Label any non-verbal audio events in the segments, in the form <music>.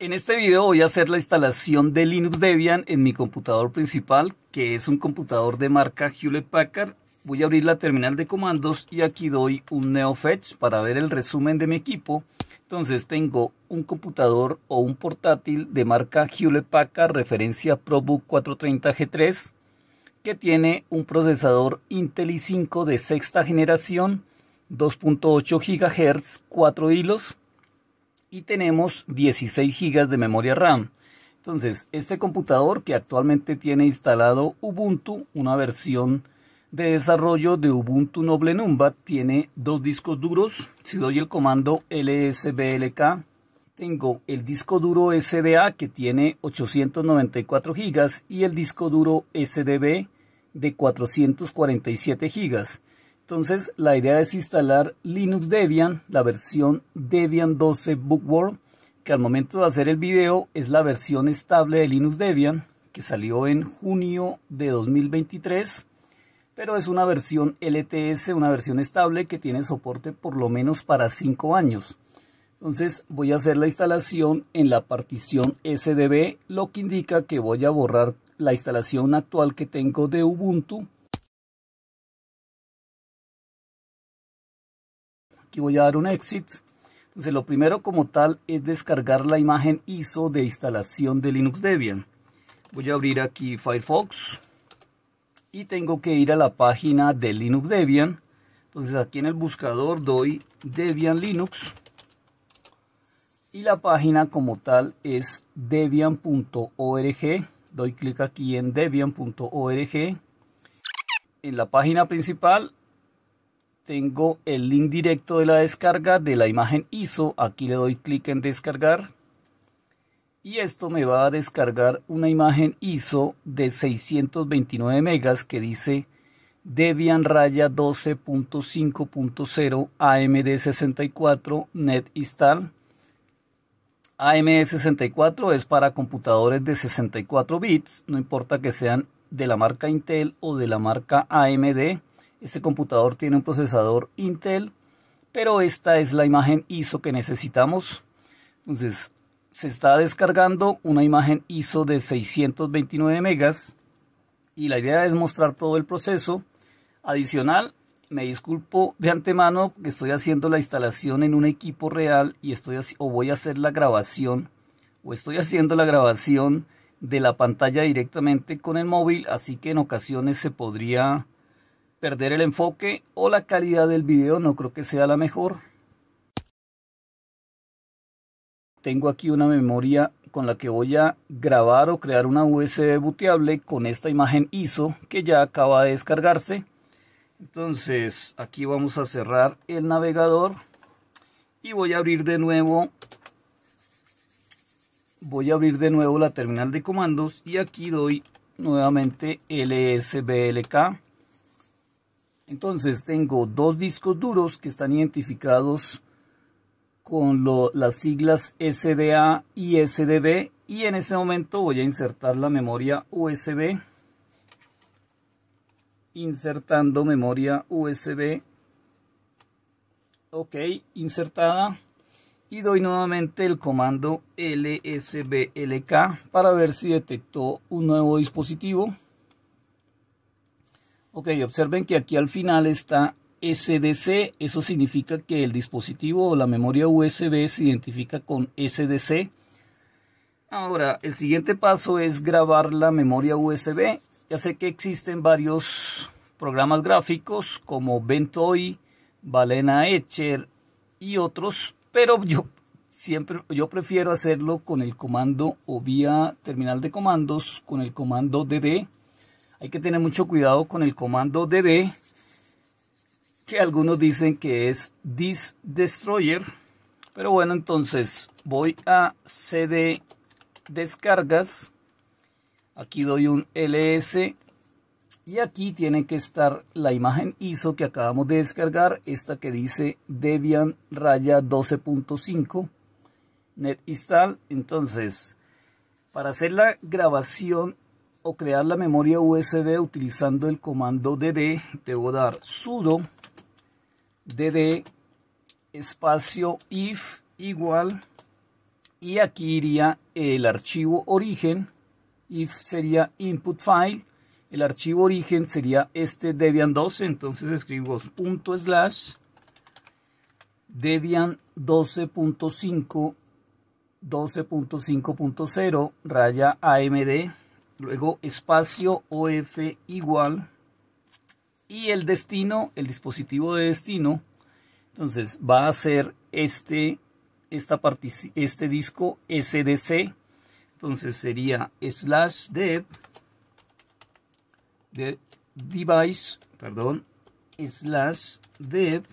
En este video voy a hacer la instalación de Linux Debian en mi computador principal, que es un computador de marca Hewlett Packard. Voy a abrir la terminal de comandos y aquí doy un NeoFetch para ver el resumen de mi equipo. Entonces tengo un computador o un portátil de marca Hewlett Packard referencia ProBook 430G3 que tiene un procesador Intel i5 de sexta generación, 2.8 GHz, 4 hilos, y tenemos 16 GB de memoria RAM. Entonces, este computador que actualmente tiene instalado Ubuntu, una versión de desarrollo de Ubuntu Noble Numba, tiene dos discos duros. Si doy el comando lsblk, tengo el disco duro SDA que tiene 894 GB y el disco duro SDB de 447 GB. Entonces, la idea es instalar Linux Debian, la versión Debian 12 Bookworm, que al momento de hacer el video es la versión estable de Linux Debian, que salió en junio de 2023, pero es una versión LTS, una versión estable que tiene soporte por lo menos para 5 años. Entonces voy a hacer la instalación en la partición SDB, lo que indica que voy a borrar la instalación actual que tengo de Ubuntu Aquí voy a dar un exit. Entonces lo primero como tal es descargar la imagen ISO de instalación de Linux Debian. Voy a abrir aquí Firefox y tengo que ir a la página de Linux Debian. Entonces aquí en el buscador doy Debian Linux y la página como tal es debian.org. Doy clic aquí en debian.org. En la página principal tengo el link directo de la descarga de la imagen ISO. Aquí le doy clic en descargar. Y esto me va a descargar una imagen ISO de 629 megas que dice Debian Raya 12.5.0 AMD64 Net Install. AMD64 es para computadores de 64 bits, no importa que sean de la marca Intel o de la marca AMD este computador tiene un procesador Intel, pero esta es la imagen ISO que necesitamos. Entonces, se está descargando una imagen ISO de 629 megas y la idea es mostrar todo el proceso. Adicional, me disculpo de antemano que estoy haciendo la instalación en un equipo real y estoy o voy a hacer la grabación o estoy haciendo la grabación de la pantalla directamente con el móvil, así que en ocasiones se podría perder el enfoque o la calidad del video no creo que sea la mejor. Tengo aquí una memoria con la que voy a grabar o crear una USB booteable con esta imagen ISO que ya acaba de descargarse. Entonces aquí vamos a cerrar el navegador y voy a abrir de nuevo voy a abrir de nuevo la terminal de comandos y aquí doy nuevamente lsblk entonces tengo dos discos duros que están identificados con las siglas SDA y SDB y en este momento voy a insertar la memoria USB insertando memoria USB ok insertada y doy nuevamente el comando lsblk para ver si detectó un nuevo dispositivo Ok, observen que aquí al final está SDC, eso significa que el dispositivo o la memoria USB se identifica con SDC. Ahora, el siguiente paso es grabar la memoria USB. Ya sé que existen varios programas gráficos como Ventoy, Balena Etcher y otros, pero yo siempre yo prefiero hacerlo con el comando o vía terminal de comandos con el comando DD hay que tener mucho cuidado con el comando DD. que algunos dicen que es this destroyer. Pero bueno, entonces voy a cd descargas. Aquí doy un ls y aquí tiene que estar la imagen ISO que acabamos de descargar, esta que dice Debian raya 12.5 net install. Entonces, para hacer la grabación o crear la memoria USB utilizando el comando dd, debo dar sudo dd espacio if igual y aquí iría el archivo origen if sería input file el archivo origen sería este debian 12 entonces escribo punto slash debian 12.5 12.5.0 raya amd luego espacio OF igual y el destino, el dispositivo de destino, entonces va a ser este, esta este disco SDC, entonces sería slash dev de device, perdón, slash dev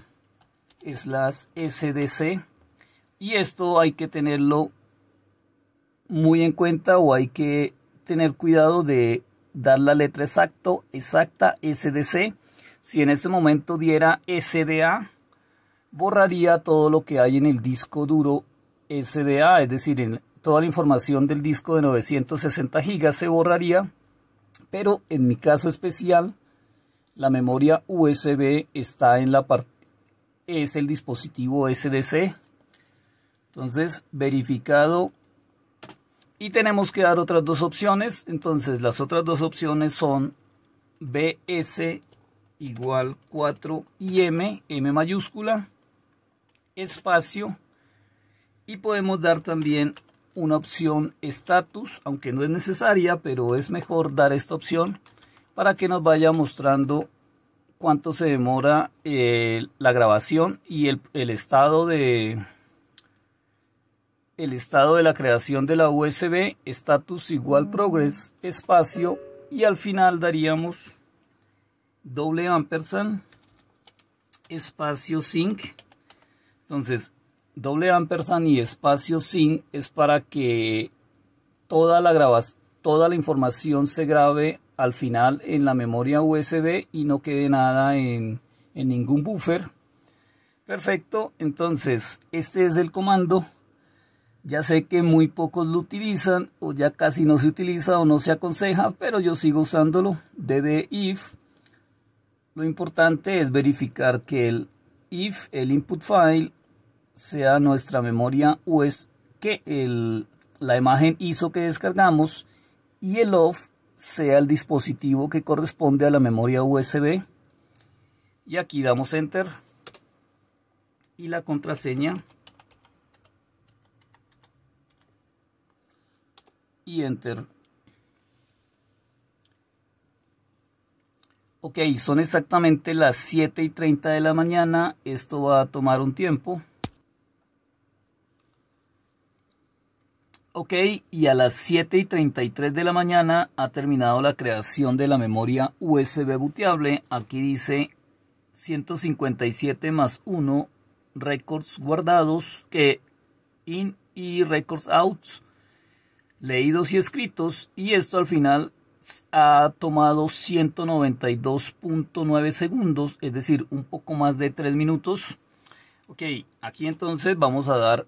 slash SDC y esto hay que tenerlo muy en cuenta o hay que tener cuidado de dar la letra exacto, exacta SDC. Si en este momento diera SDA, borraría todo lo que hay en el disco duro SDA, es decir, en toda la información del disco de 960 GB se borraría, pero en mi caso especial, la memoria USB está en la parte es el dispositivo SDC. Entonces, verificado y tenemos que dar otras dos opciones. Entonces las otras dos opciones son BS igual 4 y M, M mayúscula, espacio. Y podemos dar también una opción status, aunque no es necesaria, pero es mejor dar esta opción para que nos vaya mostrando cuánto se demora eh, la grabación y el estado de, el estado de la creación de la USB, status igual progress, espacio, y al final daríamos doble ampersand, espacio sync. Entonces, doble ampersand y espacio sync es para que toda la toda la información se grabe al final en la memoria USB y no quede nada en, en ningún buffer. Perfecto, entonces este es el comando ya sé que muy pocos lo utilizan o ya casi no se utiliza o no se aconseja, pero yo sigo usándolo. DD if. Lo importante es verificar que el if, el input file, sea nuestra memoria o es que el, la imagen ISO que descargamos y el off sea el dispositivo que corresponde a la memoria USB. Y aquí damos enter y la contraseña y Enter. Ok, son exactamente las 7 y 30 de la mañana. Esto va a tomar un tiempo. Ok, y a las 7 y 33 de la mañana ha terminado la creación de la memoria USB booteable. Aquí dice 157 más 1 records guardados que in y records out leídos y escritos y esto al final ha tomado 192.9 segundos, es decir, un poco más de 3 minutos. Ok, aquí entonces vamos a dar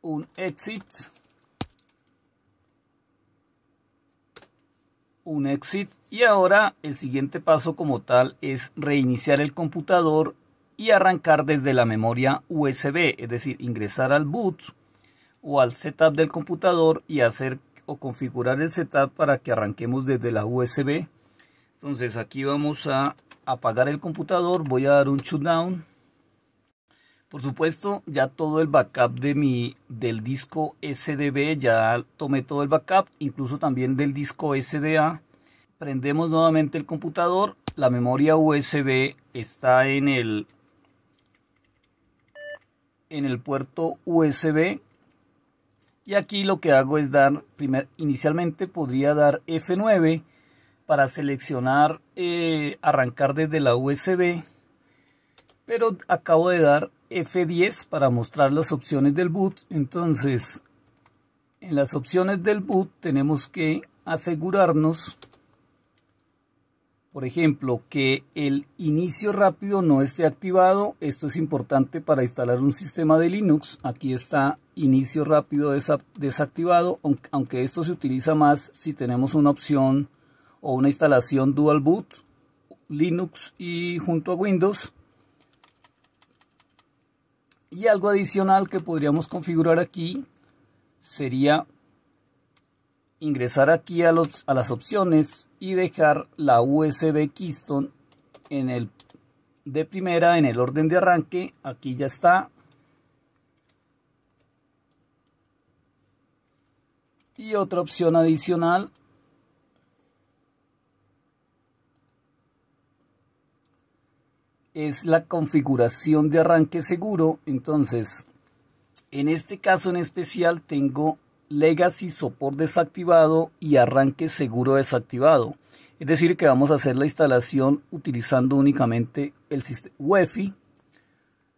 un exit. Un exit y ahora el siguiente paso como tal es reiniciar el computador y arrancar desde la memoria USB, es decir, ingresar al boot o al setup del computador y hacer o configurar el setup para que arranquemos desde la USB. Entonces aquí vamos a apagar el computador, voy a dar un shutdown. Por supuesto, ya todo el backup de mi, del disco SDB, ya tomé todo el backup, incluso también del disco SDA. Prendemos nuevamente el computador, la memoria USB está en el, en el puerto USB y aquí lo que hago es dar, primer, inicialmente podría dar F9 para seleccionar, eh, arrancar desde la USB, pero acabo de dar F10 para mostrar las opciones del boot. Entonces, en las opciones del boot tenemos que asegurarnos por ejemplo, que el inicio rápido no esté activado. Esto es importante para instalar un sistema de Linux. Aquí está inicio rápido desactivado, aunque esto se utiliza más si tenemos una opción o una instalación dual boot, Linux y junto a Windows. Y algo adicional que podríamos configurar aquí sería ingresar aquí a, las opciones y dejar la USB Keystone en el de primera en el orden de arranque aquí ya está y otra opción adicional es la configuración de arranque seguro entonces en este caso en especial tengo Legacy Support desactivado y arranque seguro desactivado. Es decir, que vamos a hacer la instalación utilizando únicamente el sistema UEFI.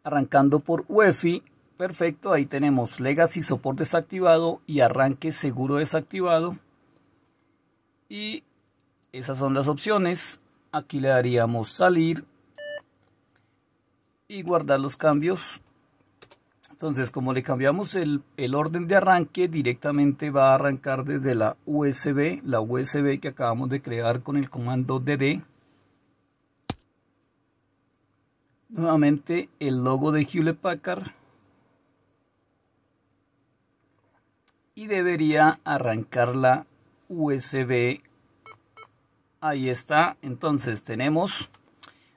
Arrancando por UEFI, perfecto, ahí tenemos Legacy Support desactivado y arranque seguro desactivado. Y esas son las opciones. Aquí le daríamos salir y guardar los cambios. Entonces, como le cambiamos el, orden de arranque, directamente va a arrancar desde la USB, la USB que acabamos de crear con el comando DD. Nuevamente el logo de Hewlett Packard. Y debería arrancar la USB. Ahí está. Entonces tenemos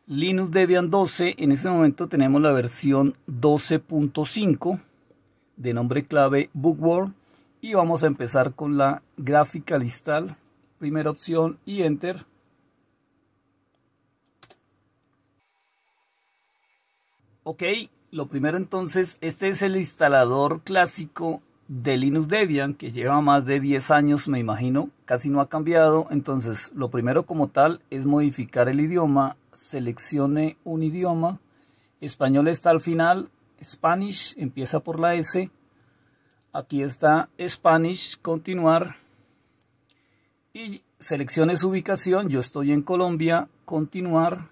Linux Debian 12, en este momento tenemos la versión 12.5 de nombre clave Bookworm y vamos a empezar con la gráfica listal, primera opción y enter. Ok, lo primero entonces, este es el instalador clásico de Linux Debian, que lleva más de 10 años, me imagino, casi no ha cambiado. Entonces, lo primero como tal es modificar el idioma. Seleccione un idioma. Español está al final. Spanish empieza por la S. Aquí está Spanish, continuar. Y seleccione su ubicación. Yo estoy en Colombia, continuar.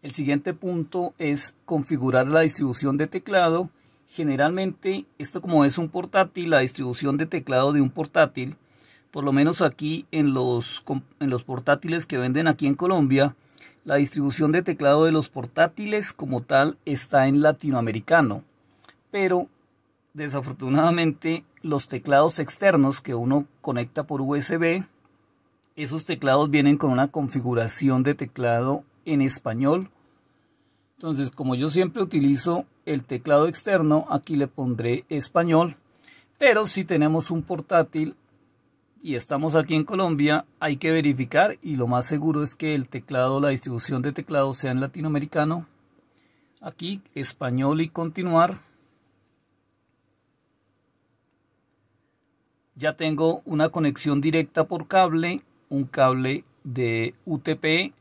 El siguiente punto es configurar la distribución de teclado Generalmente, esto como es un portátil, la distribución de teclado de un portátil, por lo menos aquí en los, en los portátiles que venden aquí en Colombia, la distribución de teclado de los portátiles como tal está en latinoamericano. Pero desafortunadamente los teclados externos que uno conecta por USB, esos teclados vienen con una configuración de teclado en español entonces, como yo siempre utilizo el teclado externo, aquí le pondré español. Pero si tenemos un portátil y estamos aquí en Colombia, hay que verificar y lo más seguro es que el teclado, la distribución de teclado sea en latinoamericano. Aquí, español y continuar. Ya tengo una conexión directa por cable, un cable de UTP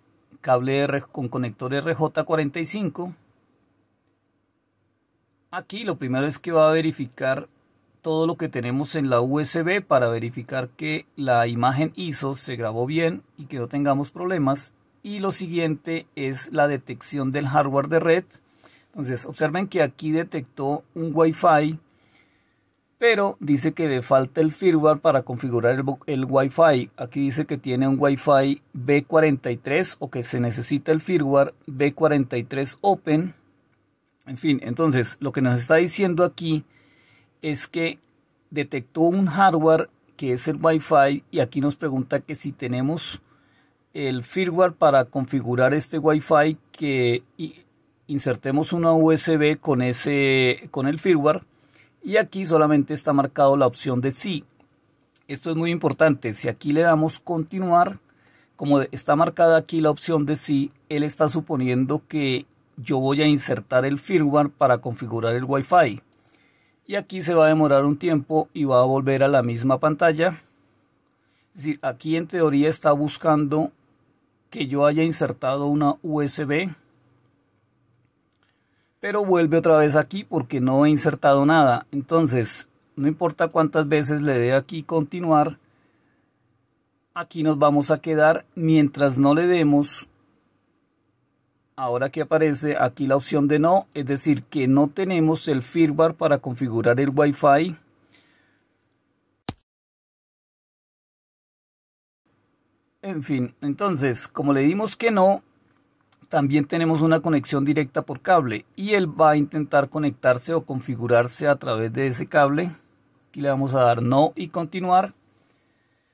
cable con conector RJ45. Aquí lo primero es que va a verificar todo lo que tenemos en la USB para verificar que la imagen ISO se grabó bien y que no tengamos problemas. Y lo siguiente es la detección del hardware de red. Entonces observen que aquí detectó un Wi-Fi pero dice que le falta el firmware para configurar el, el, Wi-Fi. Aquí dice que tiene un Wi-Fi B43 o que se necesita el firmware B43 Open. En fin, entonces lo que nos está diciendo aquí es que detectó un hardware que es el Wi-Fi y aquí nos pregunta que si tenemos el firmware para configurar este Wi-Fi que insertemos una USB con ese con el firmware y aquí solamente está marcado la opción de sí. Esto es muy importante, si aquí le damos continuar, como está marcada aquí la opción de sí, él está suponiendo que yo voy a insertar el firmware para configurar el Wi-Fi. Y aquí se va a demorar un tiempo y va a volver a la misma pantalla. Es decir, aquí en teoría está buscando que yo haya insertado una USB pero vuelve otra vez aquí porque no he insertado nada. Entonces, no importa cuántas veces le dé aquí continuar, aquí nos vamos a quedar mientras no le demos ahora que aparece aquí la opción de no es decir que no tenemos el firmware para configurar el Wi-Fi en fin entonces como le dimos que no también tenemos una conexión directa por cable y él va a intentar conectarse o configurarse a través de ese cable. Aquí le vamos a dar no y continuar.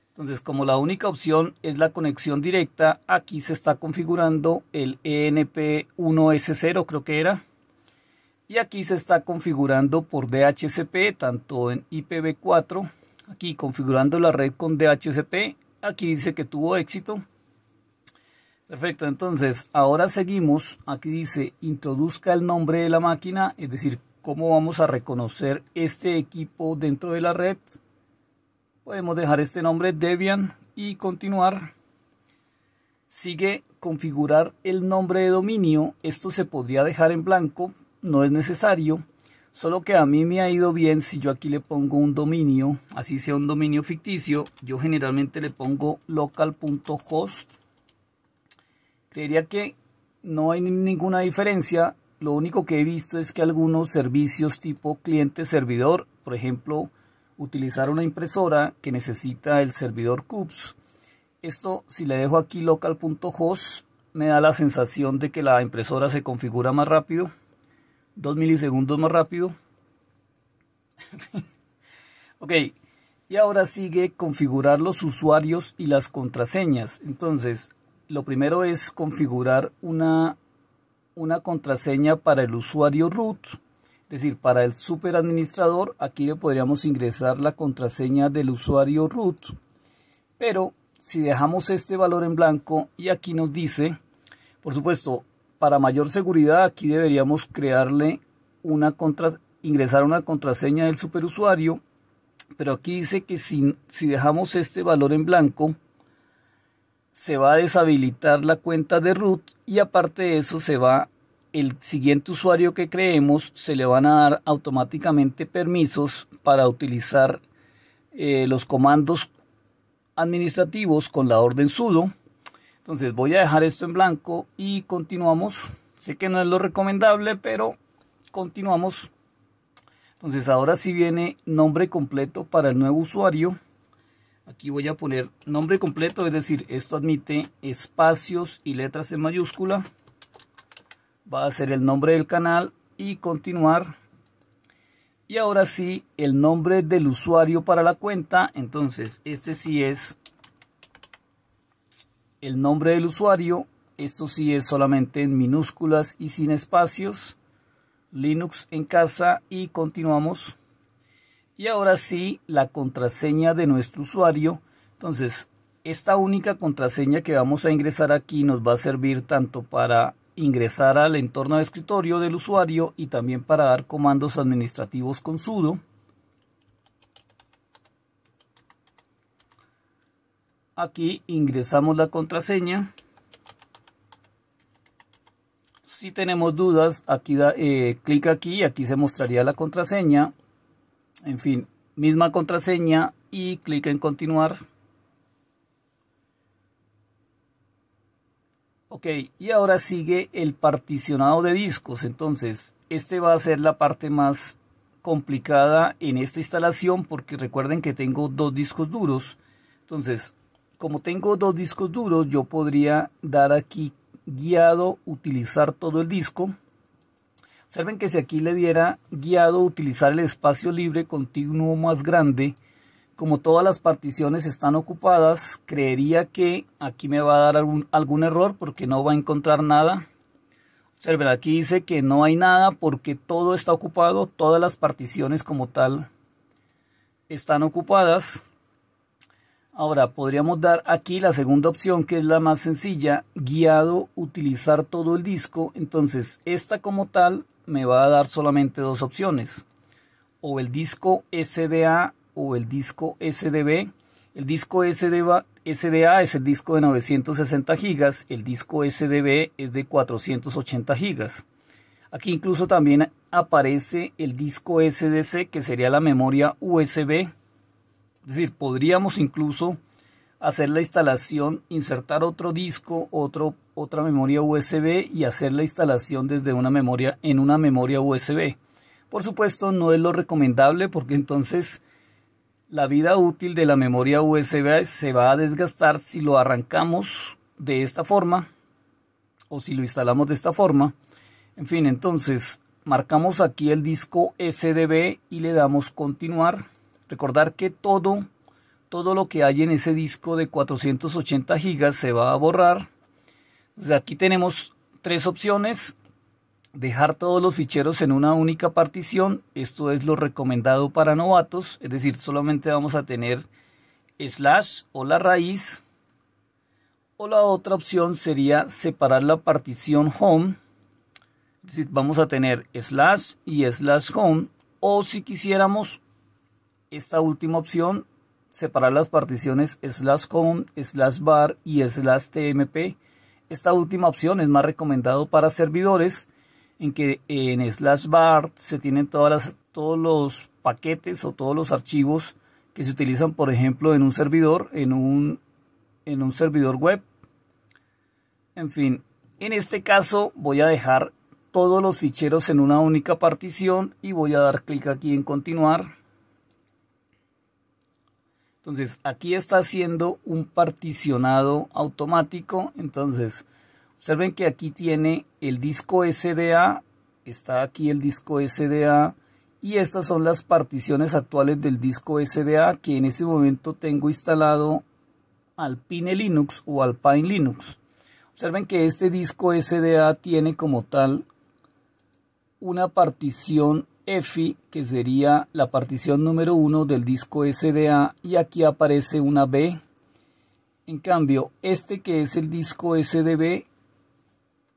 Entonces, como la única opción es la conexión directa, aquí se está configurando el ENP1S0, creo que era. Y aquí se está configurando por DHCP, tanto en IPv4, aquí configurando la red con DHCP. Aquí dice que tuvo éxito. Perfecto, entonces ahora seguimos. Aquí dice introduzca el nombre de la máquina, es decir, cómo vamos a reconocer este equipo dentro de la red. Podemos dejar este nombre Debian y continuar. Sigue configurar el nombre de dominio. Esto se podría dejar en blanco, no es necesario. Solo que a mí me ha ido bien si yo aquí le pongo un dominio, así sea un dominio ficticio. Yo generalmente le pongo local.host Creería que no hay ninguna diferencia. Lo único que he visto es que algunos servicios tipo cliente-servidor, por ejemplo, utilizar una impresora que necesita el servidor cups Esto, si le dejo aquí local.host, me da la sensación de que la impresora se configura más rápido, dos milisegundos más rápido. <laughs> ok, y ahora sigue configurar los usuarios y las contraseñas. Entonces, lo primero es configurar una, contraseña para el usuario root, es decir, para el superadministrador, aquí le podríamos ingresar la contraseña del usuario root, pero si dejamos este valor en blanco y aquí nos dice, por supuesto, para mayor seguridad aquí deberíamos crearle una ingresar una contraseña del superusuario, pero aquí dice que si, dejamos este valor en blanco, se va a deshabilitar la cuenta de root y aparte de eso se va el siguiente usuario que creemos se le van a dar automáticamente permisos para utilizar eh, los comandos administrativos con la orden sudo. Entonces voy a dejar esto en blanco y continuamos. Sé que no es lo recomendable, pero continuamos. Entonces ahora sí viene nombre completo para el nuevo usuario. Aquí voy a poner nombre completo, es decir, esto admite espacios y letras en mayúscula. Va a ser el nombre del canal y continuar. Y ahora sí, el nombre del usuario para la cuenta. Entonces, este sí es el nombre del usuario. Esto sí es solamente en minúsculas y sin espacios. Linux en casa y continuamos. Y ahora sí, la contraseña de nuestro usuario. Entonces, esta única contraseña que vamos a ingresar aquí nos va a servir tanto para ingresar al entorno de escritorio del usuario y también para dar comandos administrativos con sudo. Aquí ingresamos la contraseña. Si tenemos dudas, aquí eh, clic aquí y aquí se mostraría la contraseña. En fin, misma contraseña y clic en continuar. Ok, y ahora sigue el particionado de discos. Entonces, este va a ser la parte más complicada en esta instalación porque recuerden que tengo dos discos duros. Entonces, como tengo dos discos duros, yo podría dar aquí guiado, utilizar todo el disco. Observen que si aquí le diera guiado utilizar el espacio libre continuo más grande, como todas las particiones están ocupadas, creería que aquí me va a dar algún, error porque no va a encontrar nada. Observen, aquí dice que no hay nada porque todo está ocupado, todas las particiones como tal están ocupadas. Ahora, podríamos dar aquí la segunda opción, que es la más sencilla, guiado, utilizar todo el disco. Entonces, esta como tal me va a dar solamente dos opciones. O el disco SDA o el disco SDB. El disco SDA, SDA es el disco de 960 GB, el disco SDB es de 480 GB. Aquí incluso también aparece el disco SDC que sería la memoria USB. Es decir, podríamos incluso hacer la instalación, insertar otro disco, otro otra memoria USB y hacer la instalación desde una memoria en una memoria USB. Por supuesto, no es lo recomendable porque entonces la vida útil de la memoria USB se va a desgastar si lo arrancamos de esta forma o si lo instalamos de esta forma. En fin, entonces marcamos aquí el disco SDB y le damos continuar. Recordar que todo todo lo que hay en ese disco de 480 GB se va a borrar aquí tenemos tres opciones. Dejar todos los ficheros en una única partición. Esto es lo recomendado para novatos. Es decir, solamente vamos a tener slash o la raíz. O la otra opción sería separar la partición home. vamos a tener slash y slash home. O si quisiéramos esta última opción, separar las particiones slash home, slash bar y slash tmp esta última opción es más recomendado para servidores en que en slash bar se tienen todas las, todos los paquetes o todos los archivos que se utilizan, por ejemplo, en un servidor, en en un servidor web. En fin, en este caso voy a dejar todos los ficheros en una única partición y voy a dar clic aquí en continuar. Entonces, aquí está haciendo un particionado automático. Entonces, observen que aquí tiene el disco SDA, está aquí el disco SDA, y estas son las particiones actuales del disco SDA que en este momento tengo instalado al Pine Linux o al Pine Linux. Observen que este disco SDA tiene como tal una partición F que sería la partición número 1 del disco SDA, y aquí aparece una B. En cambio, este que es el disco SDB,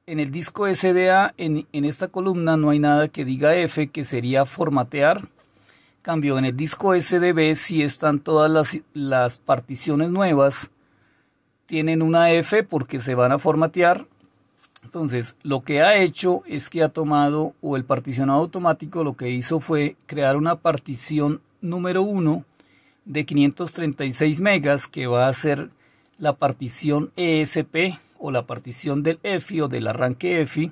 en el disco SDA, en, esta columna no hay nada que diga F, que sería formatear. cambio, en el disco SDB si están todas las, las particiones nuevas, tienen una F porque se van a formatear entonces, lo que ha hecho es que ha tomado, o el particionado automático lo que hizo fue crear una partición número 1 de 536 megas que va a ser la partición ESP o la partición del EFI o del arranque EFI.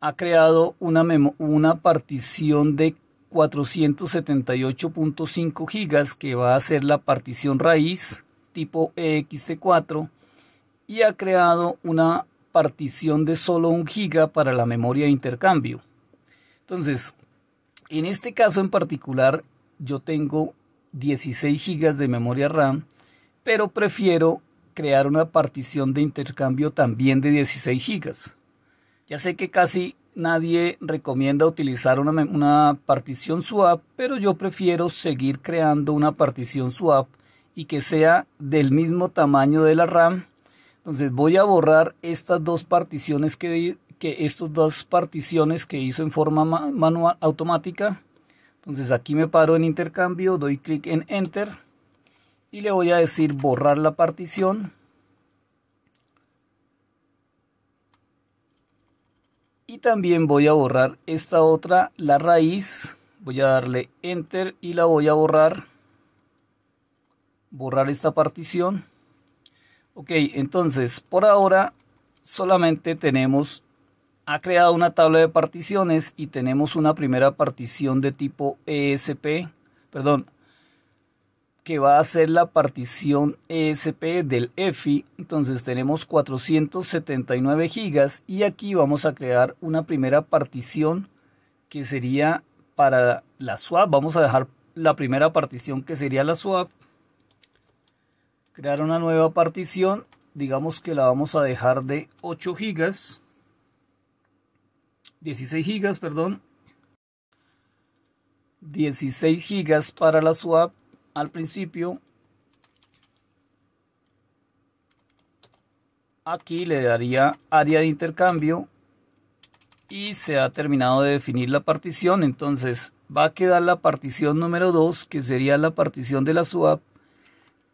Ha creado una, una partición de 478.5 gigas que va a ser la partición raíz tipo EXT4 y ha creado una partición de solo un giga para la memoria de intercambio. Entonces, en este caso en particular, yo tengo 16 gigas de memoria RAM, pero prefiero crear una partición de intercambio también de 16 gigas. Ya sé que casi nadie recomienda utilizar una, una, partición swap, pero yo prefiero seguir creando una partición swap y que sea del mismo tamaño de la RAM entonces voy a borrar estas dos particiones que, que dos particiones que hizo en forma manual automática. Entonces aquí me paro en intercambio, doy clic en enter y le voy a decir borrar la partición. Y también voy a borrar esta otra, la raíz. Voy a darle enter y la voy a borrar. Borrar esta partición. Ok, entonces por ahora solamente tenemos, ha creado una tabla de particiones y tenemos una primera partición de tipo ESP, perdón, que va a ser la partición ESP del EFI. Entonces tenemos 479 gigas y aquí vamos a crear una primera partición que sería para la swap. Vamos a dejar la primera partición que sería la swap crear una nueva partición digamos que la vamos a dejar de 8 gigas 16 gigas perdón 16 gigas para la swap al principio aquí le daría área de intercambio y se ha terminado de definir la partición entonces va a quedar la partición número 2 que sería la partición de la swap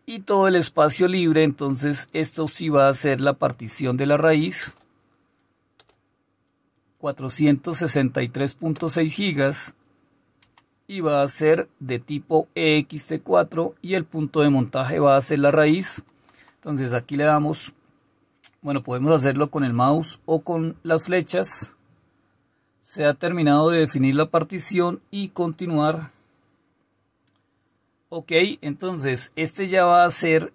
y todo el espacio libre, entonces esto sí va a ser la partición de la raíz. 463.6 gigas y va a ser de tipo EXT4 y el punto de montaje va a ser la raíz. Entonces aquí le damos, bueno podemos hacerlo con el mouse o con las flechas. Se ha terminado de definir la partición y continuar. Ok, entonces este ya va a ser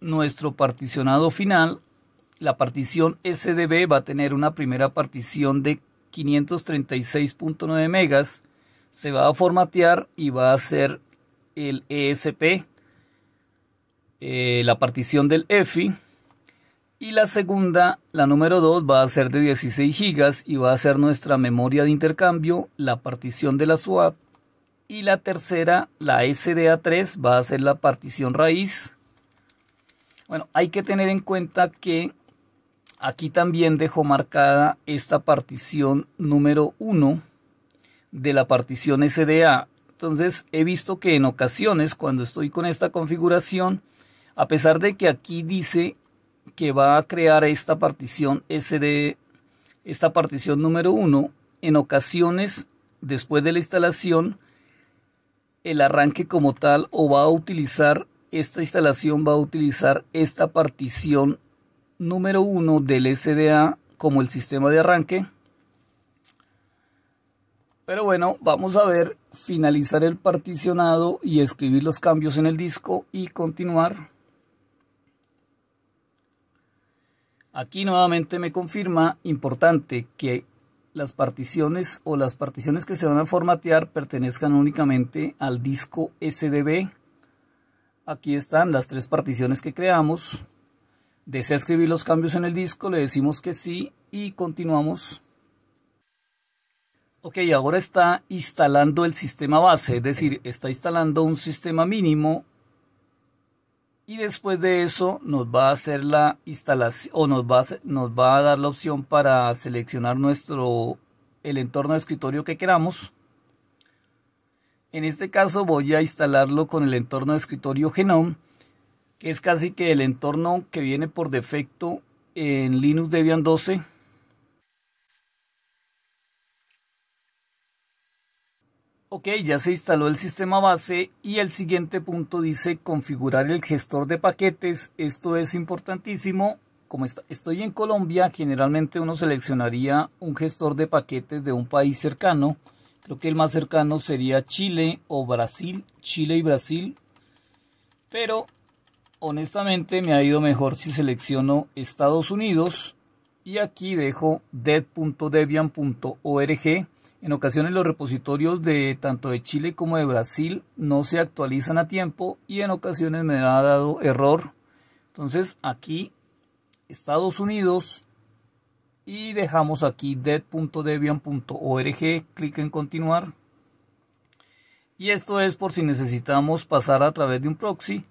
nuestro particionado final. La partición SDB va a tener una primera partición de 536.9 megas. Se va a formatear y va a ser el ESP, eh, la partición del EFI. Y la segunda, la número 2, va a ser de 16 gigas y va a ser nuestra memoria de intercambio, la partición de la swap y la tercera, la SDA3, va a ser la partición raíz. Bueno, hay que tener en cuenta que aquí también dejo marcada esta partición número 1 de la partición SDA. Entonces he visto que en ocasiones cuando estoy con esta configuración, a pesar de que aquí dice que va a crear esta partición SD, esta partición número 1, en ocasiones después de la instalación el arranque como tal o va a utilizar esta instalación, va a utilizar esta partición número 1 del SDA como el sistema de arranque. Pero bueno, vamos a ver, finalizar el particionado y escribir los cambios en el disco y continuar. Aquí nuevamente me confirma, importante, que las particiones o las particiones que se van a formatear pertenezcan únicamente al disco SDB. Aquí están las tres particiones que creamos. ¿Desea escribir los cambios en el disco? Le decimos que sí y continuamos. Ok, ahora está instalando el sistema base, es decir, está instalando un sistema mínimo y después de eso nos va a hacer la instalación o nos nos va a dar la opción para seleccionar nuestro el entorno de escritorio que queramos. En este caso voy a instalarlo con el entorno de escritorio Genome, que es casi que el entorno que viene por defecto en Linux Debian 12 Ok, ya se instaló el sistema base y el siguiente punto dice configurar el gestor de paquetes. Esto es importantísimo. Como estoy en Colombia, generalmente uno seleccionaría un gestor de paquetes de un país cercano. Creo que el más cercano sería Chile o Brasil, Chile y Brasil. Pero honestamente me ha ido mejor si selecciono Estados Unidos y aquí dejo dead.debian.org. En ocasiones los repositorios de tanto de Chile como de Brasil no se actualizan a tiempo y en ocasiones me ha dado error. Entonces aquí Estados Unidos y dejamos aquí dead.debian.org, clic en continuar. Y esto es por si necesitamos pasar a través de un proxy.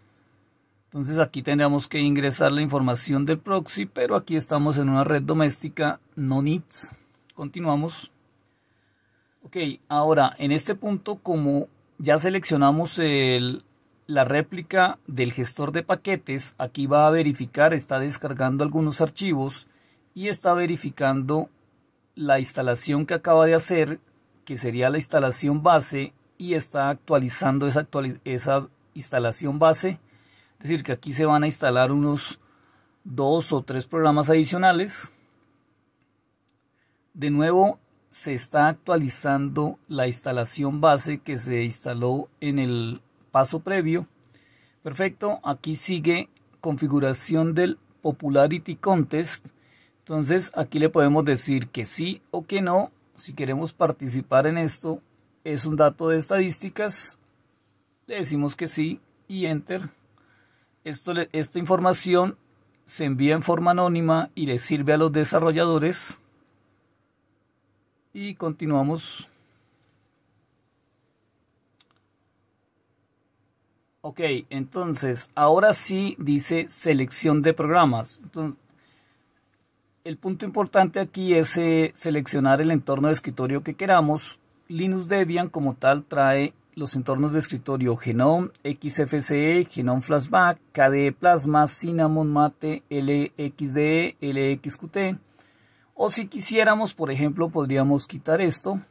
Entonces aquí tendríamos que ingresar la información del proxy, pero aquí estamos en una red doméstica, no needs. Continuamos. Ok, ahora en este punto como ya seleccionamos la réplica del gestor de paquetes, aquí va a verificar, está descargando algunos archivos y está verificando la instalación que acaba de hacer, que sería la instalación base y está actualizando esa, esa instalación base. Es decir, que aquí se van a instalar unos dos o tres programas adicionales. De nuevo, se está actualizando la instalación base que se instaló en el paso previo. Perfecto, aquí sigue configuración del Popularity Contest. Entonces aquí le podemos decir que sí o que no. Si queremos participar en esto, es un dato de estadísticas. Le decimos que sí y enter. esta información se envía en forma anónima y le sirve a los desarrolladores y continuamos. Ok, entonces, ahora sí dice selección de programas. el punto importante aquí es eh, seleccionar el entorno de escritorio que queramos. Linux Debian como tal trae los entornos de escritorio Genome, XFCE, Genome Flashback, KDE Plasma, Cinnamon Mate, LXDE, LXQT. O si quisiéramos, por ejemplo, podríamos quitar esto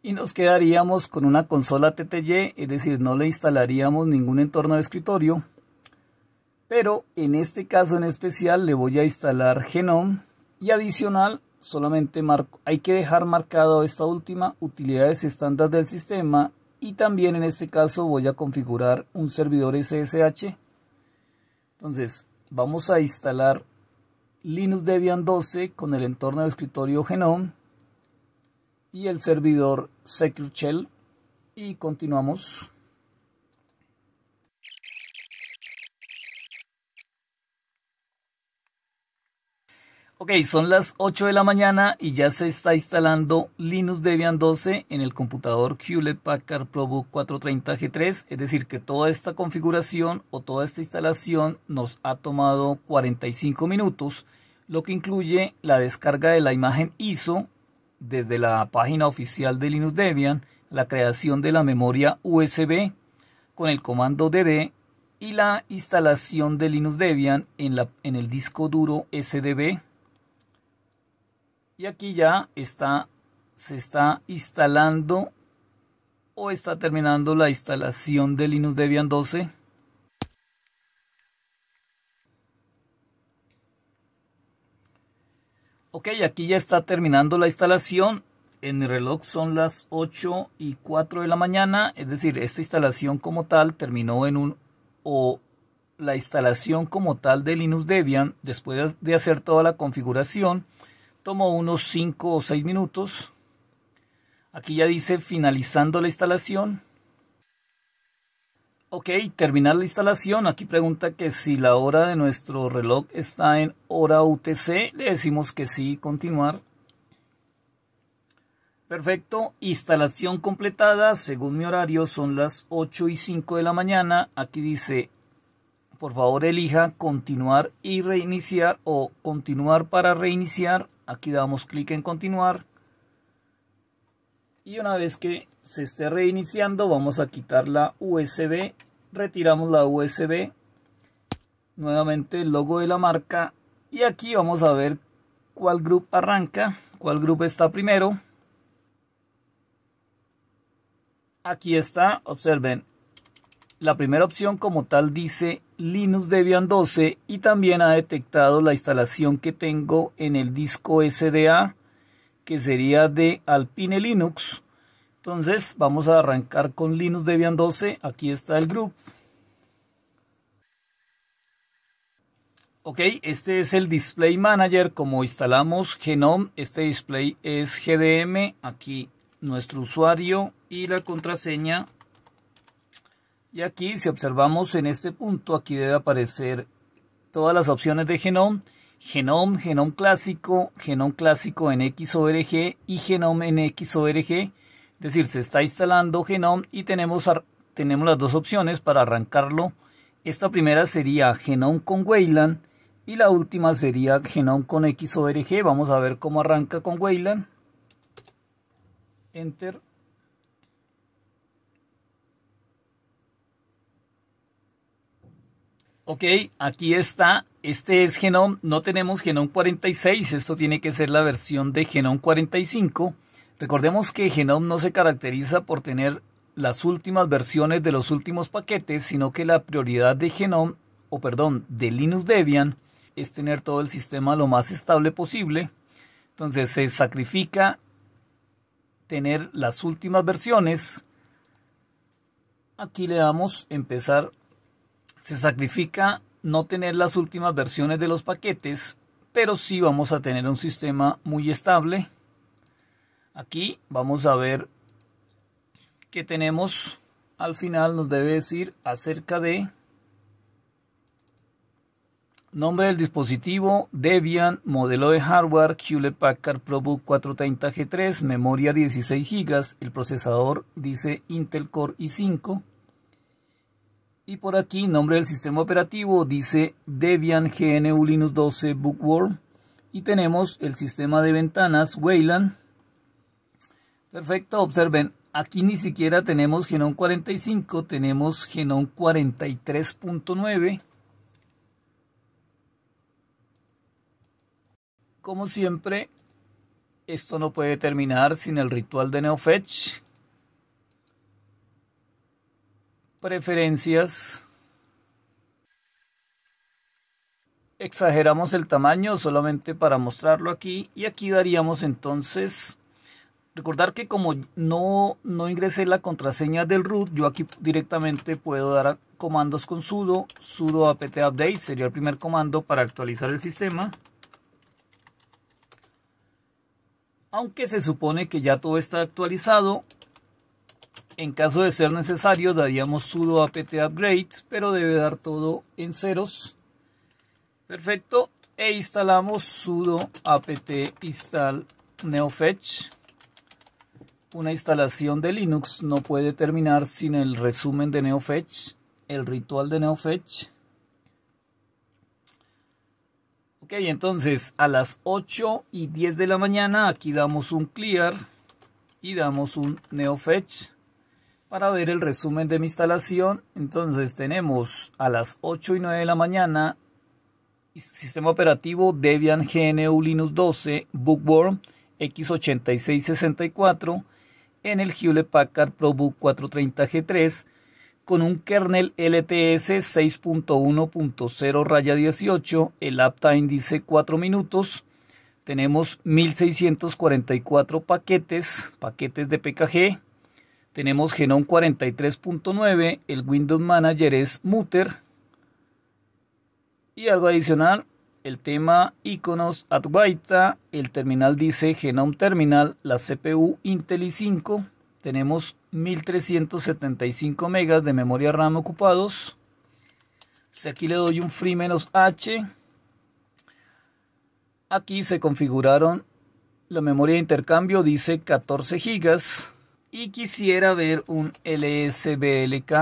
y nos quedaríamos con una consola TTY, es decir, no le instalaríamos ningún entorno de escritorio. Pero en este caso en especial le voy a instalar Genome y adicional solamente hay que dejar marcado esta última utilidades estándar del sistema y también en este caso voy a configurar un servidor SSH. Entonces vamos a instalar Linux Debian 12 con el entorno de escritorio Genome y el servidor Secure Shell y continuamos. Ok, son las 8 de la mañana y ya se está instalando Linux Debian 12 en el computador Hewlett Packard ProBook 430 G3, es decir, que toda esta configuración o toda esta instalación nos ha tomado 45 minutos lo que incluye la descarga de la imagen ISO desde la página oficial de Linux Debian, la creación de la memoria USB con el comando DD y la instalación de Linux Debian en, el disco duro SDB. Y aquí ya está, se está instalando o está terminando la instalación de Linux Debian 12. Ok, aquí ya está terminando la instalación. En mi reloj son las 8 y 4 de la mañana. Es decir, esta instalación como tal terminó en un... o la instalación como tal de Linux Debian, después de hacer toda la configuración, tomó unos 5 o 6 minutos. Aquí ya dice finalizando la instalación. Ok, terminar la instalación. Aquí pregunta que si la hora de nuestro reloj está en hora UTC. Le decimos que sí, continuar. Perfecto, instalación completada. Según mi horario son las 8 y 5 de la mañana. Aquí dice, por favor elija continuar y reiniciar o continuar para reiniciar. Aquí damos clic en continuar. Y una vez que se esté reiniciando vamos a quitar la USB retiramos la USB nuevamente el logo de la marca y aquí vamos a ver cuál grupo arranca cuál grupo está primero aquí está observen la primera opción como tal dice Linux Debian 12 y también ha detectado la instalación que tengo en el disco SDA que sería de Alpine Linux entonces vamos a arrancar con Linux Debian 12. Aquí está el group. Ok, este es el Display Manager. Como instalamos Genome, este display es GDM. Aquí nuestro usuario y la contraseña. Y aquí si observamos en este punto, aquí debe aparecer todas las opciones de Genome. Genome, Genome Clásico, Genome Clásico en XORG y Genome en XORG. Es decir, se está instalando Genome y tenemos, tenemos las dos opciones para arrancarlo. Esta primera sería Genome con Wayland y la última sería Genome con XORG. Vamos a ver cómo arranca con Wayland. Enter. Ok, aquí está. Este es Genome. No tenemos Genome 46. Esto tiene que ser la versión de Genome 45. Recordemos que Genome no se caracteriza por tener las últimas versiones de los últimos paquetes, sino que la prioridad de Genome, o perdón, de Linux Debian, es tener todo el sistema lo más estable posible. Entonces se sacrifica tener las últimas versiones. Aquí le damos empezar. Se sacrifica no tener las últimas versiones de los paquetes, pero sí vamos a tener un sistema muy estable Aquí vamos a ver que tenemos al final nos debe decir acerca de nombre del dispositivo Debian, modelo de hardware Hewlett Packard ProBook 430G3, memoria 16 GB, el procesador dice Intel Core i5 y por aquí nombre del sistema operativo dice Debian GNU Linux 12 Bookworm y tenemos el sistema de ventanas Wayland Perfecto, observen, aquí ni siquiera tenemos genón 45, tenemos genón 43.9. Como siempre, esto no puede terminar sin el ritual de NeoFetch. Preferencias. Exageramos el tamaño solamente para mostrarlo aquí y aquí daríamos entonces Recordar que como no, ingresé la contraseña del root, yo aquí directamente puedo dar comandos con sudo, sudo apt update sería el primer comando para actualizar el sistema. Aunque se supone que ya todo está actualizado, en caso de ser necesario daríamos sudo apt upgrade, pero debe dar todo en ceros. Perfecto, e instalamos sudo apt install neofetch una instalación de Linux no puede terminar sin el resumen de NeoFetch, el ritual de NeoFetch. Ok, entonces a las 8 y 10 de la mañana aquí damos un clear y damos un NeoFetch para ver el resumen de mi instalación. Entonces tenemos a las 8 y 9 de la mañana sistema operativo Debian GNU Linux 12 Bookworm X8664 en el Hewlett Packard ProBook 430G3 con un kernel LTS 6.1.0 18, el uptime dice 4 minutos, tenemos 1644 paquetes, paquetes de PKG, tenemos Genome 43.9, el Windows Manager es Mutter y algo adicional, el tema iconos Advaita, el terminal dice Genome Terminal, la CPU Intel i5, tenemos 1375 megas de memoria RAM ocupados. Si aquí le doy un free H, aquí se configuraron la memoria de intercambio, dice 14 gigas. Y quisiera ver un LSBLK.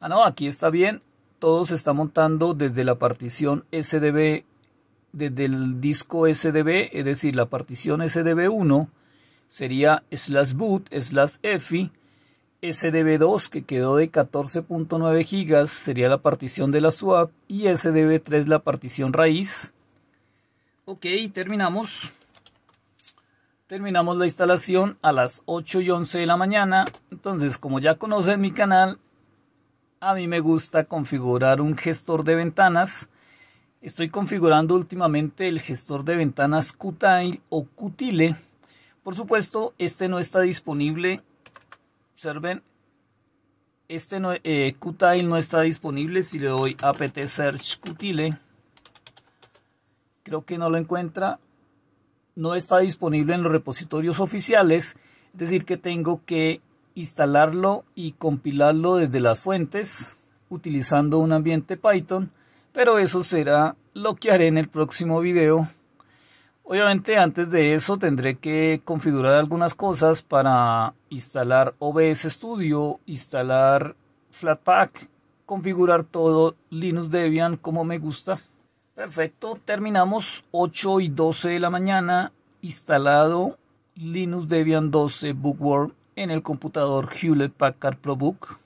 Ah, no, aquí está bien todo se está montando desde la partición SDB, desde el disco SDB, es decir, la partición SDB1 sería slash boot slash EFI, SDB2 que quedó de 14.9 gigas sería la partición de la swap y SDB3 la partición raíz. Ok, terminamos. Terminamos la instalación a las 8 y 11 de la mañana. Entonces, como ya conocen mi canal, a mí me gusta configurar un gestor de ventanas. Estoy configurando últimamente el gestor de ventanas Qtile o Qtile. Por supuesto, este no está disponible. Observen, este no, eh, Qtile no está disponible. Si le doy apt search Qtile, creo que no lo encuentra. No está disponible en los repositorios oficiales. Es decir, que tengo que instalarlo y compilarlo desde las fuentes utilizando un ambiente Python, pero eso será lo que haré en el próximo video. Obviamente antes de eso tendré que configurar algunas cosas para instalar OBS Studio, instalar Flatpak, configurar todo Linux Debian como me gusta. Perfecto, terminamos 8 y 12 de la mañana instalado Linux Debian 12 Bookworm en el computador Hewlett Packard ProBook